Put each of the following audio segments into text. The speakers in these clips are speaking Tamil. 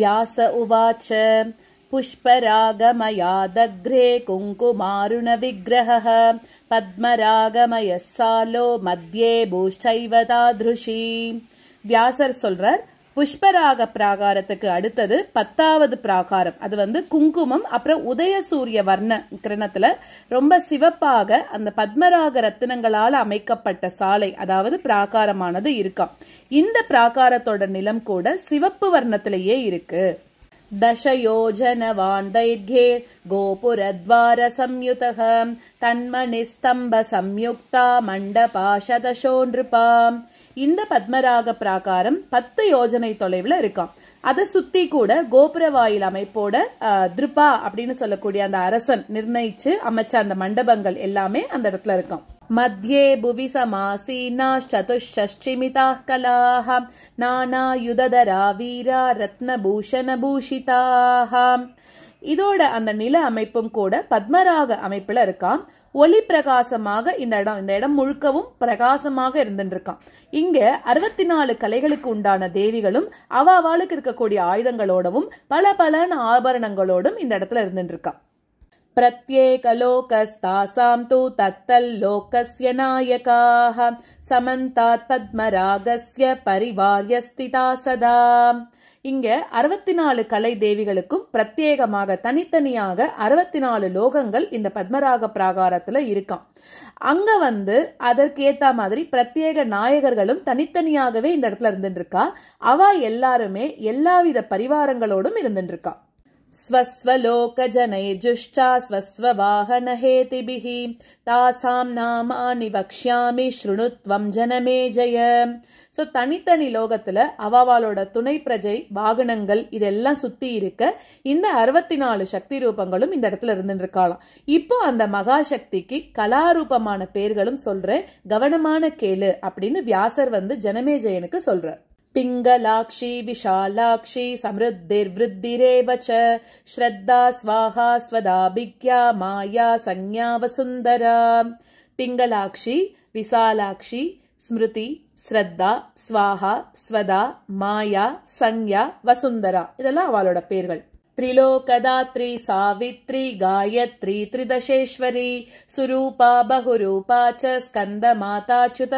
व्यास उवाच पुष्परागमया दग्रे कुङ्कुमारुणविग्रहः பத்மராகமய சாலோ மத்தியே பூஷ்டைவதாதிருஷி வியாசர் சொல்றார் புஷ்பராக பிராகாரத்துக்கு அடுத்தது பத்தாவது பிராகாரம் அது வந்து குங்குமம் அப்புறம் உதய சூரிய வர்ண கிரணத்துல ரொம்ப சிவப்பாக அந்த பத்மராக ரத்தினங்களால் அமைக்கப்பட்ட சாலை அதாவது பிராகாரமானது இருக்கும் இந்த பிராகாரத்தோட நிலம் கூட சிவப்பு வர்ணத்திலேயே இருக்கு தசயோஜனவான் दैर्घ्ये गोपुरद्वारसंयुतः तन्मणिस्तम्भसंयुक्ता மண்டபாஷதோன்றுபாம் இந்த பத்மராக பிராகாரம் பத்து யோஜனை தொலைவில் இருக்கான் அதை சுத்தி கூட கோபுர வாயில் அமைப்போட திருப்பா அப்படின்னு சொல்லக்கூடிய அந்த அரசன் நிர்ணயிச்சு அமைச்ச அந்த மண்டபங்கள் எல்லாமே அந்த இடத்துல இருக்கும் மத்தியே புவி கலாஹ நானா யுததரா வீரா பூஷிதாஹாம் இதோட அந்த நில அமைப்பும் கூட பத்மராக அமைப்புல இருக்கான் ஒளி பிரகாசமாக இந்த இடம் இந்த இடம் முழுக்கவும் பிரகாசமாக இருந்துருக்கான் இங்க அறுபத்தி நாலு கலைகளுக்கு உண்டான தேவிகளும் அவாவாளுக்கு இருக்கக்கூடிய ஆயுதங்களோடவும் பல பல ஆபரணங்களோடும் இந்த இடத்துல இருந்துருக்கான் தூ தத்தல் லோகஸ்ய नायकाः समन्तात् पद्मरागस्य परिवार्य स्थिता சதா இங்க அறுபத்தி நாலு கலை தேவிகளுக்கும் பிரத்யேகமாக தனித்தனியாக அறுபத்தி நாலு லோகங்கள் இந்த பத்மராக பிராகாரத்துல இருக்கான் அங்க வந்து அதற்கு ஏத்த மாதிரி பிரத்யேக நாயகர்களும் தனித்தனியாகவே இந்த இடத்துல இருந்துட்டு இருக்கா அவ எல்லாருமே எல்லாவித பரிவாரங்களோடும் இருந்துட்டு இருக்கா स्वस्वलोकजनैर्जुश्चा स्वस्ववाहनहेतिभिः தாசாம் நாமானி வக்ஷாமி ஸ்ருணுத்வம் ஜனமே ஜெய ஸோ தனித்தனி லோகத்தில் அவாவாலோட துணை பிரஜை வாகனங்கள் இதெல்லாம் சுற்றி இருக்க இந்த அறுபத்தி நாலு சக்தி ரூபங்களும் இந்த இடத்துல இருக்கலாம் இப்போ அந்த மகாசக்திக்கு கலாரூபமான பேர்களும் சொல்கிறேன் கவனமான கேளு அப்படின்னு வியாசர் வந்து ஜனமேஜயனுக்கு சொல்கிறார் पिङ्गलाक्षी विशालाक्षी समृद्धिर्वृद्धिरेव च श्रद्धा स्वाहा स्वदाभिज्ञा माया संज्ञा वसुन्दरा पिङ्गलाक्षी विशालाक्षी ஸ்மிருதி ஸ்ரத்தா ஸ்வாஹா ஸ்வதா மாயா சங்யா வசுந்தரா இதெல்லாம் அவளோட பேர்கள் திரிலோகதாத்ரி சாவித்ரி காயத்ரி திரிதசேஸ்வரி சுரூபா பகுரூபா ச ஸ்கந்த மாதா சுத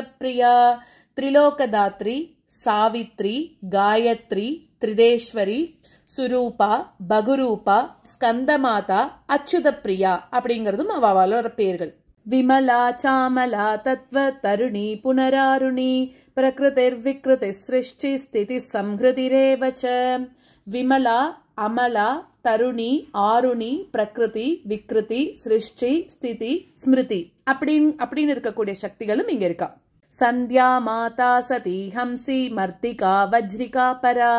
சாவித்ரி காயத்ரி திரிதேஸ்வரி சுரூபா பகுரூபா ஸ்கந்தமாதா அச்சுத பிரியா அப்படிங்கிறதும் அவாவாலோட பேர்கள் விமலா சாமலா தத்வ தருணி புனராருணி பிரகிருதிர் விக்ருதி சிருஷ்டி ஸ்திதி சம்ஹிருதிரேவச்ச விமலா அமலா தருணி ஆருணி பிரகிருதி விக்ருதி சிருஷ்டி ஸ்திதி ஸ்மிருதி அப்படின் அப்படின்னு இருக்கக்கூடிய சக்திகளும் இங்க இருக்கா சந்தியா மாதா சதி ஹம்சி மர்த்திகா வஜ்ரிகா பரா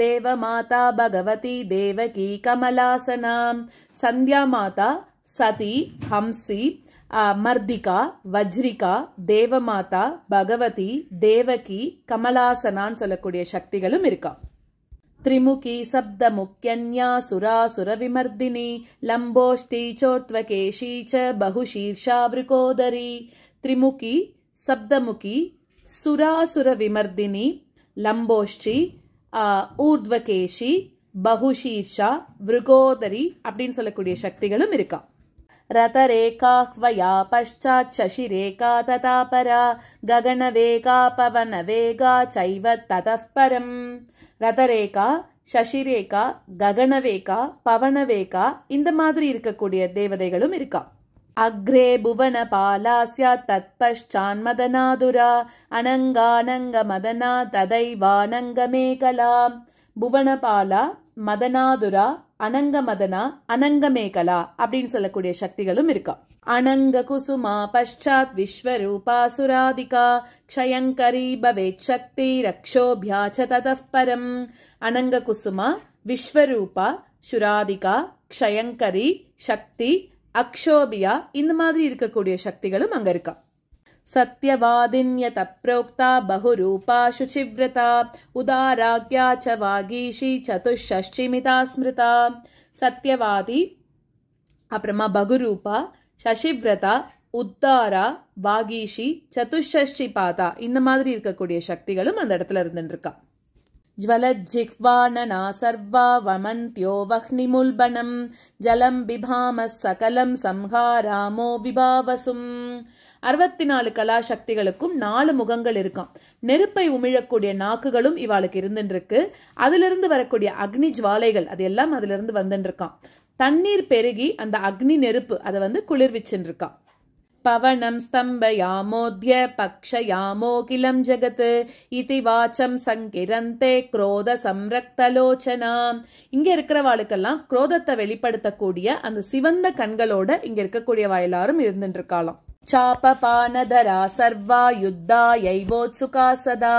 தேவ மாதா பகவதி தேவகி கமலாசனாம் சந்தியா மாதா சதி ஹம்சி மர்திகா வஜ்ரிகா தேவமாதா பகவதி தேவகி கமலாசனான்னு சொல்லக்கூடிய சக்திகளும் இருக்கா திரிமுகி சப்த முக்கியன்யா சுரா சுர லம்போஷ்டி சோர்த்வகேஷி ச பகுஷீர்ஷா விருகோதரி திரிமுகி సప్తముఖి సురాసుర విమర్దిని லம்போஷ்டி ஊர்த்வகேஷி பகுஷீர்ஷா விருகோதரி அப்படின்னு சொல்லக்கூடிய சக்திகளும் இருக்கா రతరేఖాహ్వయా పశ్చాత్ శశిరేఖా తతాపరా గగనవేగా పవనవేగా చైవ తతఃపరం రతరేఖ శశிரேகா ககனவேகா பவனவேகா இந்த மாதிரி இருக்கக்கூடிய தேவதைகளும் இருக்கா அக்ரே अग्रे மதனாதுரா स्यात् तत्पश्चान्मदनादुरा अनङ्गानङ्गमदना तदैवानङ्गमेकला புவனபாலா மதனாதுரா அனங்கமதனா அனங்கமேகலா அப்படின்னு சொல்லக்கூடிய சக்திகளும் இருக்கா அனங்க குசுமா பஷாத் விஸ்வரூபா சுராதிகா க்ஷயங்கரி பவேத் சக்தி ரக்ஷோபியாச்ச ததப்பரம் அனங்க குசுமா விஸ்வரூபா சுராதிகா க்ஷயங்கரி சக்தி அக்ஷோபியா இந்த மாதிரி இருக்கக்கூடிய சக்திகளும் அங்க இருக்கா சத்யவாதின்ய தப்ரோக்தா பகுரூபா சுச்சிவ்ரதா உதாராக்யா ச வாகீஷி சதுஷ்டிமிதா ஸ்மிருதா சத்யவாதி அப்புறமா பகுரூபா சசிவிரதா உத்தாரா வாகீஷி சதுஷ்டி பாதா இந்த மாதிரி இருக்கக்கூடிய சக்திகளும் அந்த இடத்துல இருந்துருக்கா ज्वलज्जिह्वानना சர்வா வமந்தியோ வஹ்னிமுல்பனம் ஜலம் பிபாம சகலம் சம்ஹாராமோ விபாவசும் அறுபத்தி நாலு கலாசக்திகளுக்கும் நாலு முகங்கள் இருக்காம் நெருப்பை உமிழக்கூடிய நாக்குகளும் இவாளுக்கு இருந்துருக்கு அதிலிருந்து வரக்கூடிய அக்னி ஜுவாலைகள் அது எல்லாம் அதிலிருந்து வந்துருக்கான் தண்ணீர் பெருகி அந்த அக்னி நெருப்பு அதை வந்து குளிர்விச்சுருக்கான் पवनं स्तम्भयामोऽद्य पक्षयामोऽखिलं जगत् இதி வாச்சம் சங்கிரந்தே குரோத சம்ரக்தலோச்சனா இங்க இருக்கிறவாளுக்கெல்லாம் குரோதத்தை வெளிப்படுத்தக்கூடிய அந்த சிவந்த கண்களோட இங்க இருக்கக்கூடியவா எல்லாரும் இருந்துட்டு இருக்காளாம் चापपानधरा सर्वा युद्धायैवोत्सुका सदा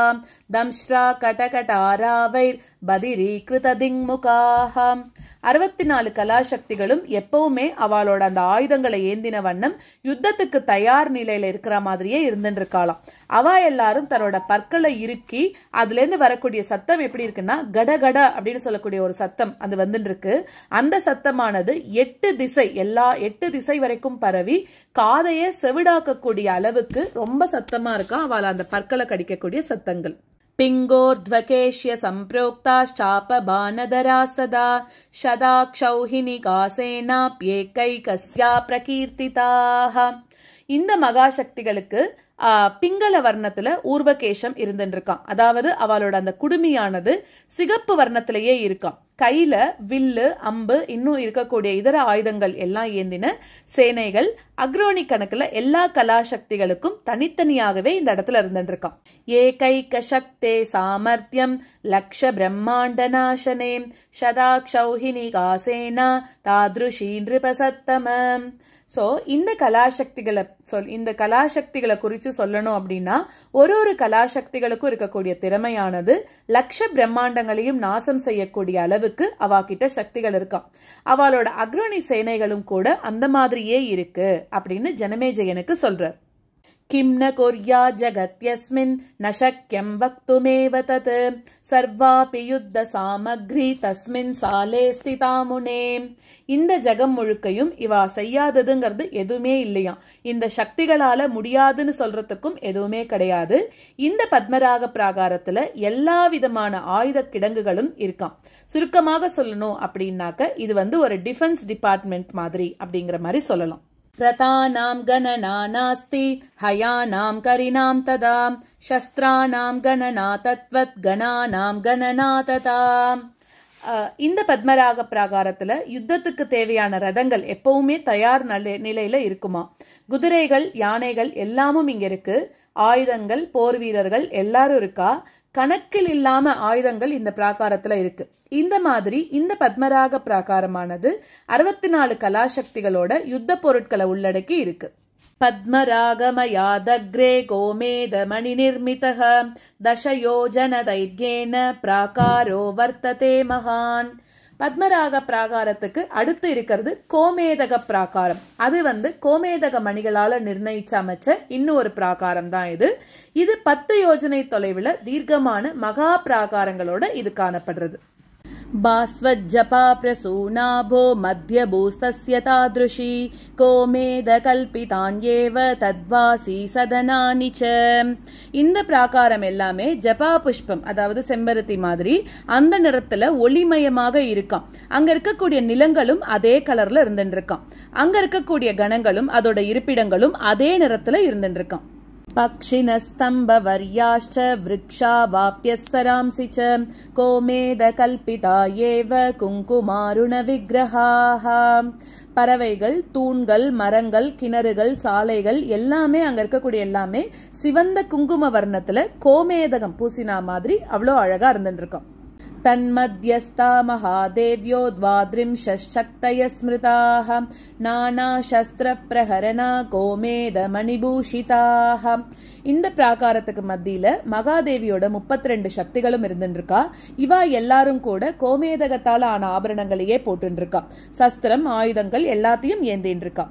பதிரீ கிருததிங்முகாஹம் அறுபத்தி நாலு கலாசக்திகளும் எப்பவுமே அவளோட அந்த ஆயுதங்களை ஏந்தின வண்ணம் யுத்தத்துக்கு தயார் நிலையில இருக்கிற மாதிரியே இருந்துட்டு இருக்காளாம் அவ எல்லாரும் தன்னோட பற்களை இறுக்கி அதுல இருந்து வரக்கூடிய சத்தம் எப்படி இருக்குன்னா கடகட அப்படின்னு சொல்லக்கூடிய ஒரு சத்தம் அது வந்துட்டு இருக்கு அந்த சத்தமானது எட்டு திசை எல்லா எட்டு திசை வரைக்கும் பரவி காதையே செவிடாக்கக்கூடிய அளவுக்கு ரொம்ப சத்தமா இருக்கா அவளை அந்த பற்களை கடிக்கக்கூடிய சத்தங்கள் पिङ्गोर्ध्वकेश्य सम्प्रोक्ताश्चापबानधरा सदा सदा प्रकीर्तिताः இந்த மகாசக்திகளுக்கு பிங்கள வர்ணத்துல ஊர்வகேஷம் இருந்துருக்கான் அதாவது அவளோட அந்த குடுமியானது சிகப்பு வர்ணத்திலேயே இருக்கான் கையில வில்லு அம்பு இன்னும் இருக்கக்கூடிய இதர ஆயுதங்கள் எல்லாம் ஏந்தின சேனைகள் அக்ரோனி கணக்குல எல்லா கலாசக்திகளுக்கும் தனித்தனியாகவே இந்த இடத்துல இருந்துருக்கான் ஏ கை கசக்தே சாமர்த்தியம் லக்ஷ பிரம்மாண்ட நாசனே சதாக்ஷௌஹினி காசேனா தாத்ருஷீ நிருபசத்தமம் ஸோ இந்த கலாசக்திகளை சொல் இந்த கலாசக்திகளை குறித்து சொல்லணும் அப்படின்னா ஒரு ஒரு கலாசக்திகளுக்கும் இருக்கக்கூடிய திறமையானது லட்ச பிரம்மாண்டங்களையும் நாசம் செய்யக்கூடிய அளவுக்கு அவாக்கிட்ட சக்திகள் இருக்கும் அவளோட அக்ரணி சேனைகளும் கூட அந்த மாதிரியே இருக்கு அப்படின்னு ஜனமேஜயனுக்கு சொல்றார் किं न कुर्या जगत्यस्मिन् நஷக்கியம் शक्यं वक्तुमेव சர்வாபி யுத்த சாமக்ரி தஸ்மின் சாலே ஸ்திதாமுனே இந்த ஜகம் முழுக்கையும் இவா செய்யாததுங்கிறது எதுவுமே இல்லையாம் இந்த சக்திகளால முடியாதுன்னு சொல்றதுக்கும் எதுவுமே கிடையாது இந்த பத்மராக பிராகாரத்துல எல்லா விதமான ஆயுத கிடங்குகளும் இருக்காம் சுருக்கமாக சொல்லணும் அப்படின்னாக்க இது வந்து ஒரு டிஃபென்ஸ் டிபார்ட்மெண்ட் மாதிரி அப்படிங்கிற மாதிரி சொல்லலாம் रतानां गणना नास्ति हयानां करिणां तदा शस्त्राणां गणना தத்வத் गणानां गणना तथा இந்த பத்மராக பிராகாரத்தில் யுத்தத்துக்கு தேவையான ரதங்கள் எப்பவுமே தயார் நிலை நிலையில் இருக்குமா குதிரைகள் யானைகள் எல்லாமும் இங்கே இருக்கு ஆயுதங்கள் போர் வீரர்கள் எல்லாரும் இருக்கா கணக்கில் இல்லாம ஆயுதங்கள் இந்த பிராகாரத்துல இருக்கு இந்த மாதிரி இந்த பத்மராக பிராகாரமானது அறுபத்தி நாலு கலாசக்திகளோட யுத்த பொருட்களை உள்ளடக்கி இருக்கு பத்மராகமயாதக்ரே மணி நிர்மிதக தசயோஜன தைர்யேன பிராகாரோ வர்த்ததே மகான் பத்மராக பிராகாரத்துக்கு அடுத்து இருக்கிறது கோமேதக பிராகாரம் அது வந்து கோமேதக மணிகளால் நிர்ணயிச்ச அமைச்ச இன்னொரு பிராகாரம் தான் இது இது பத்து யோஜனை தொலைவில் தீர்க்கமான மகா பிராகாரங்களோட இது காணப்படுறது बास्वज्जपाप्रसूनाभो मध्यभूस्तस्य तादृशी கோமேதகல்பிதான்யேவ தத்வாசி சதனானி ச இந்த பிராகாரம் எல்லாமே ஜபா புஷ்பம் அதாவது செம்பருத்தி மாதிரி அந்த நிறத்துல ஒளிமயமாக இருக்கும் அங்க இருக்கக்கூடிய நிலங்களும் அதே கலர்ல இருந்துட்டு இருக்கான் அங்க இருக்கக்கூடிய கணங்களும் அதோட இருப்பிடங்களும் அதே நிறத்துல இருந்துட்டு पक्षिणस्तम्भवर्याश्च वृक्षा वाप्यः च कोमेदकल्पिता एव குங்குமாருணவிக்கிரகாக பறவைகள் தூண்கள் மரங்கள் கிணறுகள் சாலைகள் எல்லாமே அங்க இருக்கக்கூடிய எல்லாமே சிவந்த குங்கும வர்ணத்துல கோமேதகம் பூசினா மாதிரி அவ்வளோ அழகா இருந்துட்டு இருக்கோம் तन्मध्यस्था महादेव्यो द्वाद्रिंशक्तयः स्मृताः नानाशस्त्रप्रहरणा கோமேதமணிபூஷிதாः இந்த பிராகாரத்துக்கு மத்தியில மகாதேவியோட முப்பத்தி ரெண்டு சக்திகளும் இருந்துருக்கா இவா எல்லாரும் கூட கோமேதகத்தால ஆன ஆபரணங்களையே போட்டுருக்கா சஸ்திரம் ஆயுதங்கள் எல்லாத்தையும் ஏந்தின்னு இருக்கா